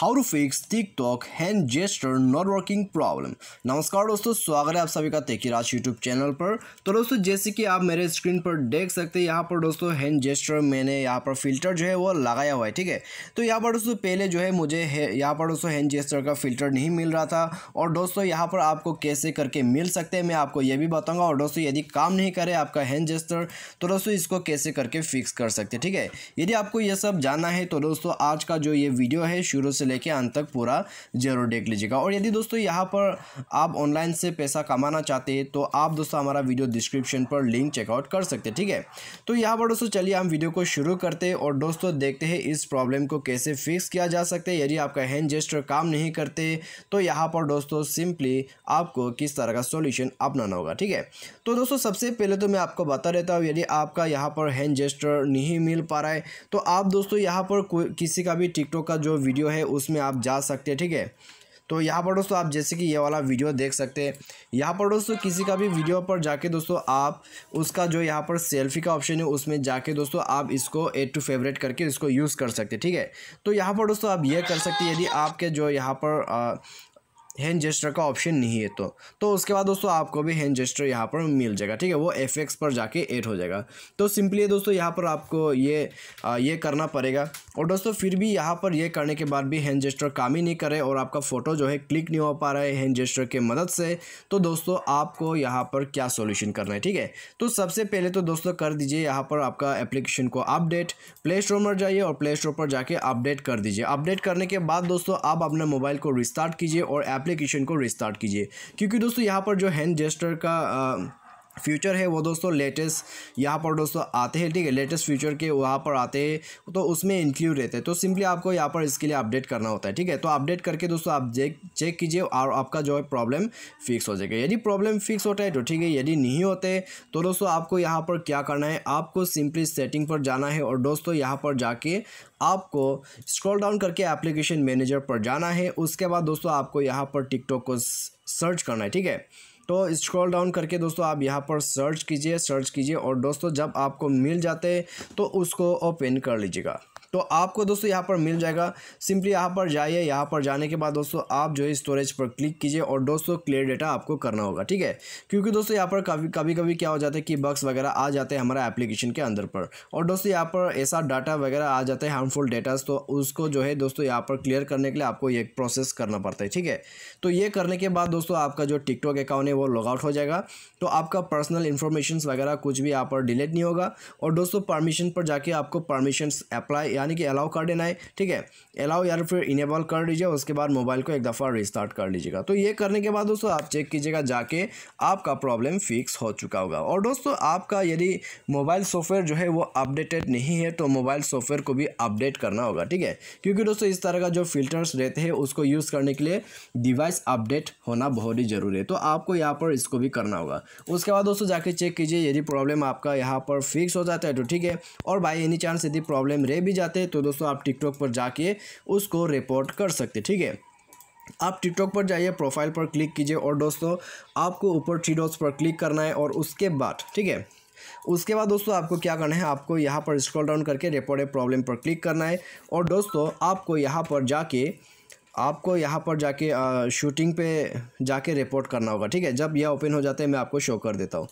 how to fix TikTok hand gesture not working problem नमस्कार दोस्तों स्वागत है आप सभी का तेकी राज यूट्यूब चैनल पर तो दोस्तों जैसे कि आप मेरे स्क्रीन पर देख सकते हैं यहाँ पर दोस्तों हैंड जेस्टर मैंने यहाँ पर फिल्टर जो है वो लगाया हुआ है ठीक है तो यहाँ पर दोस्तों पहले जो है मुझे यहाँ पर दोस्तों हैंड जेस्टर का फिल्टर नहीं मिल रहा था और दोस्तों यहाँ पर आपको कैसे करके मिल सकते हैं मैं आपको ये भी बताऊँगा और दोस्तों यदि काम नहीं करे आपका हैंड जेस्टर तो दोस्तों इसको कैसे करके फिक्स कर सकते ठीक है यदि आपको ये सब जानना है तो दोस्तों आज का जो ये वीडियो है शुरू से लेके अंत तक पूरा जरूर देख लीजिएगा और यदि दोस्तों यहाँ पर आप ऑनलाइन से पैसा कमाना चाहते हैं तो आप दोस्तों हमारा वीडियो डिस्क्रिप्शन पर लिंक चेकआउट कर सकते हैं ठीक है तो यहाँ पर दोस्तों चलिए हम वीडियो को शुरू करते हैं और दोस्तों देखते हैं इस प्रॉब्लम को कैसे फिक्स किया जा सकता है यदि आपका हैंड जेस्टर काम नहीं करते तो यहाँ पर दोस्तों सिंपली आपको किस तरह का सोल्यूशन अपनाना होगा ठीक है तो दोस्तों सबसे पहले तो मैं आपको बता देता हूँ यदि आपका यहाँ पर हैंड जेस्टर नहीं मिल पा रहा है तो आप दोस्तों यहाँ पर किसी का भी टिकटॉक का जो वीडियो है उसमें आप जा सकते हैं ठीक है तो यहाँ पर दोस्तों आप जैसे कि ये वाला वीडियो देख सकते हैं यहाँ पर दोस्तों किसी का भी वीडियो पर जाके दोस्तों आप उसका जो यहाँ पर सेल्फी का ऑप्शन है उसमें जाके दोस्तों आप इसको एड टू फेवरेट करके इसको यूज़ कर सकते हैं ठीक है तो यहाँ पर दोस्तों आप ये कर सकते हैं यदि आपके जो यहाँ पर हैंड जेस्टर का ऑप्शन नहीं है तो तो उसके बाद दोस्तों आपको भी हैंड जेस्टर यहाँ पर मिल जाएगा ठीक है वो एफ एक्स पर जाके एड हो जाएगा तो सिंपली दोस्तों यहाँ पर आपको ये आ, ये करना पड़ेगा और दोस्तों फिर भी यहाँ पर ये करने के बाद भी हैंड जेस्टर काम ही नहीं करे और आपका फ़ोटो जो है क्लिक नहीं हो पा रहा है हैंड जेस्टर के मदद से तो दोस्तों आपको यहाँ पर क्या सोल्यूशन करना है ठीक है तो सबसे पहले तो दोस्तों कर दीजिए यहाँ पर आपका एप्लीकेशन को अपडेट प्ले स्टोर पर जाइए और प्ले स्टोर पर जाके अपडेट कर दीजिए अपडेट करने के बाद दोस्तों आप अपने मोबाइल को रिस्टार्ट कीजिए और ऐप एप्लीकेशन को रिस्टार्ट कीजिए क्योंकि दोस्तों यहाँ पर जो हैंड जेस्टर का फ्यूचर है वो दोस्तों लेटेस्ट यहाँ पर दोस्तों आते हैं ठीक है लेटेस्ट फ्यूचर के वहाँ पर आते हैं तो उसमें इंक्लूड रहते हैं तो सिंपली आपको यहाँ पर इसके लिए अपडेट करना होता है ठीक है तो अपडेट करके दोस्तों आप चेक चेक कीजिए और आपका जो है प्रॉब्लम फिक्स हो जाएगा यदि प्रॉब्लम फिक्स होता है तो ठीक है यदि नहीं होते तो दोस्तों आपको यहाँ पर क्या करना है आपको सिंपली सेटिंग पर जाना है और दोस्तों यहाँ पर जाके आपको स्क्रॉल डाउन करके एप्लीकेशन मैनेजर पर जाना है उसके बाद दोस्तों आपको यहाँ पर टिकटॉक को सर्च करना है ठीक है तो स्क्रॉल डाउन करके दोस्तों आप यहाँ पर सर्च कीजिए सर्च कीजिए और दोस्तों जब आपको मिल जाते तो उसको ओपन कर लीजिएगा तो आपको दोस्तों यहाँ पर मिल जाएगा सिंपली यहाँ पर जाइए यहाँ पर जाने के बाद दोस्तों आप जो है स्टोरेज पर क्लिक कीजिए और दोस्तों क्लियर डेटा आपको करना होगा ठीक है क्योंकि दोस्तों यहाँ पर कभी कभी कभी क्या हो जाता है कि बक्स वगैरह आ जाते हैं हमारा एप्लीकेशन के अंदर पर और दोस्तों यहाँ पर ऐसा डाटा वगैरह आ जाता है हार्मफुल डेटाज तो उसको जो है दोस्तों यहाँ पर क्लियर करने के लिए आपको ये प्रोसेस करना पड़ता है ठीक है तो ये करने के बाद दोस्तों आपका जो टिकटॉक अकाउंट है वो लॉगआउट हो जाएगा तो आपका पर्सनल इन्फॉर्मेशन वगैरह कुछ भी यहाँ पर डिलीट नहीं होगा और दोस्तों परमिशन पर जाके आपको परमिशन अप्लाई यानी कि अलाउ कर देना है ठीक है अलाउ या फिर इनेबल कर लीजिए उसके बाद मोबाइल को एक दफ़ा रिस्टार्ट कर लीजिएगा तो ये करने के बाद दोस्तों आप चेक कीजिएगा जाके आपका प्रॉब्लम फिक्स हो चुका होगा और दोस्तों आपका यदि मोबाइल सॉफ्टवेयर जो है वो अपडेटेड नहीं है तो मोबाइल सॉफ्टवेयर को भी अपडेट करना होगा ठीक है क्योंकि दोस्तों इस तरह का जो फिल्टर्स रहते हैं उसको यूज़ करने के लिए डिवाइस अपडेट होना बहुत ही ज़रूरी है तो आपको यहाँ पर इसको भी करना होगा उसके बाद दोस्तों जाके चेक कीजिए यदि प्रॉब्लम आपका यहाँ पर फिक्स हो जाता है तो ठीक है और बाई एनी चांस यदि प्रॉब्लम रह भी जाती चाहते हैं तो दोस्तों आप टिकटॉक पर जाके उसको रिपोर्ट कर सकते ठीक है आप टिकटॉक पर जाइए प्रोफाइल पर क्लिक कीजिए और दोस्तों आपको ऊपर थ्री डॉट्स पर क्लिक करना है और उसके बाद ठीक है उसके बाद दोस्तों आपको क्या करना है आपको यहाँ पर स्क्रॉल डाउन करके रिपोर्ट प्रॉब्लम पर क्लिक करना है और दोस्तों आपको यहाँ पर जाके आपको यहाँ पर जाके आ, शूटिंग पे जाके रिपोर्ट करना होगा ठीक है जब यह ओपन हो जाता है मैं आपको शो कर देता हूँ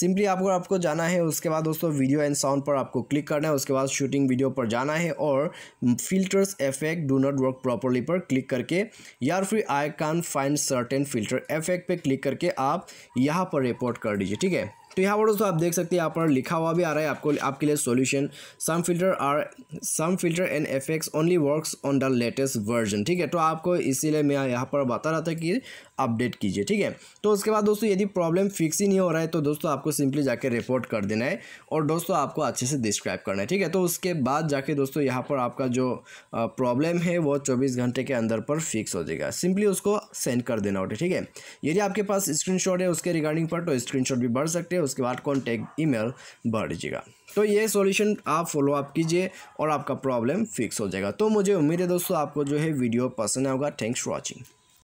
सिंपली आपको आपको जाना है उसके बाद दोस्तों वीडियो एंड साउंड पर आपको क्लिक करना है उसके बाद शूटिंग वीडियो पर जाना है और filters effect do not work properly पर क्लिक करके या फिर I can find certain filter effect पर क्लिक करके आप यहाँ पर रिपोर्ट कर दीजिए ठीक है तो यहाँ पर दोस्तों आप देख सकते हैं यहाँ पर लिखा हुआ भी आ रहा है आपको आपके लिए solution some filter are some filter and effects only works on the latest version ठीक है तो आपको इसीलिए मैं यहाँ पर बता रहा था कि अपडेट कीजिए ठीक है तो उसके बाद दोस्तों यदि प्रॉब्लम फिक्स ही नहीं हो रहा है तो दोस्तों आपको सिंपली जाके रिपोर्ट कर देना है और दोस्तों आपको अच्छे से डिस्क्राइब करना है ठीक है तो उसके बाद जाके दोस्तों यहाँ पर आपका जो प्रॉब्लम है वो चौबीस घंटे के अंदर पर फिक्स हो जाएगा सिंपली उसको सेंड कर देना होता है ठीक है यदि आपके पास स्क्रीन है उसके रिगार्डिंग पर तो स्क्रीन भी बढ़ सकते हैं उसके बाद कॉन्टैक्ट ईमेल भर दीजिएगा तो ये सॉल्यूशन आप फॉलोअप कीजिए और आपका प्रॉब्लम फिक्स हो जाएगा तो मुझे उम्मीद है दोस्तों आपको जो है वीडियो पसंद आएगा थैंक्स फॉर वॉचिंग